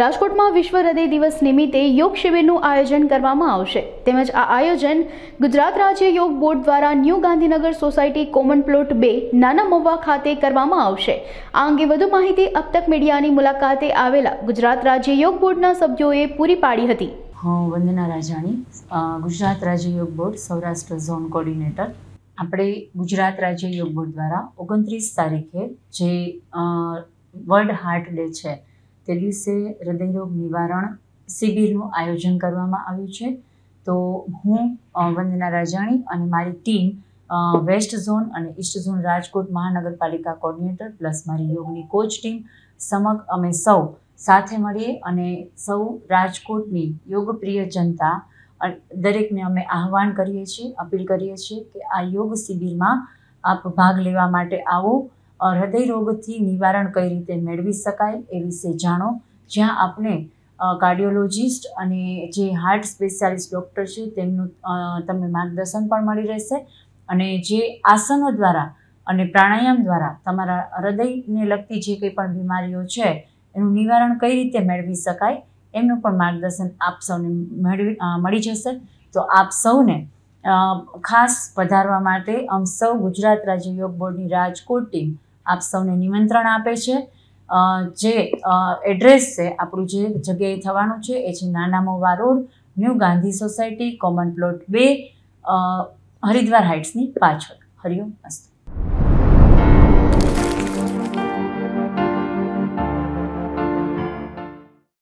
રાજકોટમાં વિશ્વ હૃદય દિવસ નિમિત્તે યોગ શિબિરનું આયોજન કરવામાં આવશે તેમજ આ આયોજન ગુજરાત રાજ્ય યોગ બોર્ડ દ્વારા new Gandhinagar society common plot બે નાના મવા ખાતે કરવામાં આવશે આ અંગે વધુ માહિતી અપતક મીડિયાની મુલાકાતે આવેલા ગુજરાત રાજ્ય યોગ બોર્ડના સભ્યોએ પૂરી પાડી હતી હું વંદના રાજાણી ગુજરાત રાજ્ય યોગ બોર્ડ સૌરાષ્ટ્ર ઝોન કોર્ડિનેટર આપણે ગુજરાત રાજ્ય યોગ બોર્ડ દ્વારા ઓગણત્રીસ તારીખે જે વર્લ્ડ હાર્ટ ડે છે તે દિવસે હૃદયરોગ નિવારણ શિબિરનું આયોજન કરવામાં આવ્યું છે તો હું વંદના રાજાણી અને મારી ટીમ વેસ્ટ ઝોન અને ઈસ્ટ ઝોન રાજકોટ મહાનગરપાલિકા કોર્ડિનેટર પ્લસ મારી યોગની કોચ ટીમ સમગ અમે સૌ સાથે મળીએ અને સૌ રાજકોટની યોગપ્રિય જનતા દરેકને અમે આહવાન કરીએ છીએ અપીલ કરીએ છીએ કે આ યોગ શિબિરમાં આપ ભાગ લેવા માટે આવો હૃદયરોગથી નિવારણ કઈ રીતે મેળવી શકાય એ વિશે જાણો જ્યાં આપણે કાર્ડિયોલોજિસ્ટ અને જે હાર્ટ સ્પેશિયાલિસ્ટ ડૉક્ટર છે તેમનું તમને માર્ગદર્શન પણ મળી રહેશે અને જે આસનો દ્વારા અને પ્રાણાયામ દ્વારા તમારા હૃદયને લગતી જે કંઈ પણ બીમારીઓ છે એનું નિવારણ કઈ રીતે મેળવી શકાય એમનું પણ માર્ગદર્શન આપ સૌને મેળવી મળી જશે તો આપ સૌને ખાસ પધારવા માટે અમ સૌ ગુજરાત રાજ્ય યોગ બોર્ડની રાજકોટ ટીમ આપ સૌને નિમંત્રણ આપે છે જે એડ્રેસ છે આપણું જે જગ્યાએ થવાનું છે એ છે Nana Mava road new Gandhi society common plot બે હરિદ્વાર હાઇટ્સની પાછળ હરિઓમ અસ્તુ